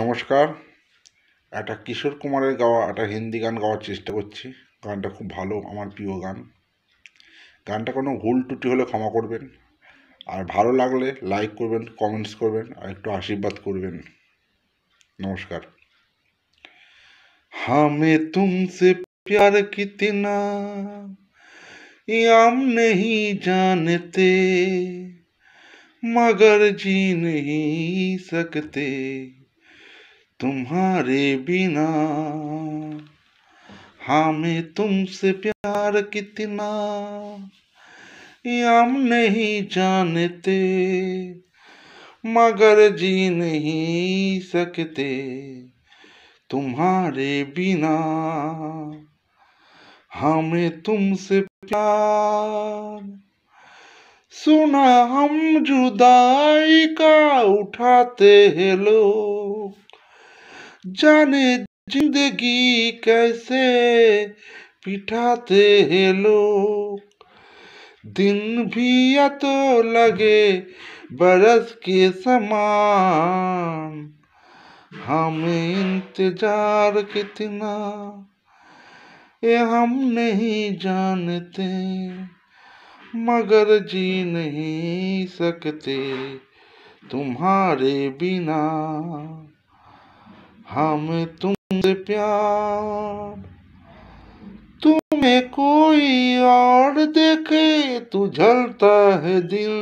নমস্কার একটা কিশোর কুমারের গাওয়া একটা হিন্দি গান গাওয়ার চেষ্টা করছি গানটা খুব ভালো আমার প্রিয় গান গানটা কোনো ভুল টুটি হলে ক্ষমা করবেন আর ভালো লাগলে লাইক করবেন কমেন্টস করবেন আর একটু আশীর্বাদ করবেন নমস্কার হামে তুমসে প্যার কিতনা हम नहीं जानते मगर जी नहीं सकते तुम्हारे बिना हमें हाँ, तुमसे प्यार कितना हम नहीं जानते मगर जी नहीं सकते तुम्हारे बिना हमें हाँ, तुमसे प्यार सुना हम जुदाई का उठाते हैं लोग जाने जिंदगी कैसे पिठाते हैं लोग दिन भी या तो लगे बरस के समान हम इंतजार कितना ये हम नहीं जानते मगर जी नहीं सकते तुम्हारे बिना हम तुमसे प्यार तुम्हें कोई और देखे तो जलता है दिल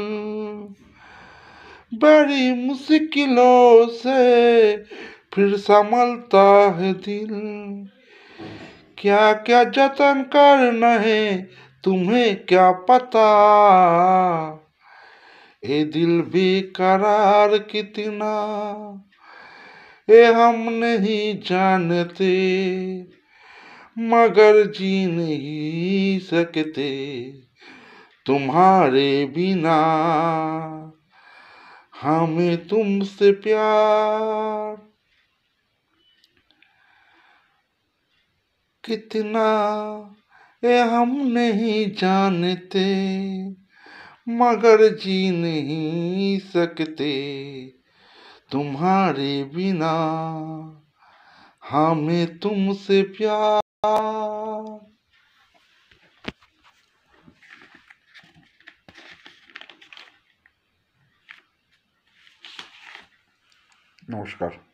बड़ी मुश्किलों से फिर संभलता है दिल क्या क्या जतन करना है तुम्हें क्या पता ये दिल भी करार कितना ये हम नहीं जानते मगर जी नहीं सकते तुम्हारे बिना हमें तुमसे प्यार कितना ये हम नहीं जानते मगर जी नहीं सकते तुम्हारे बिना हमें तुमसे प्यार नमस्कार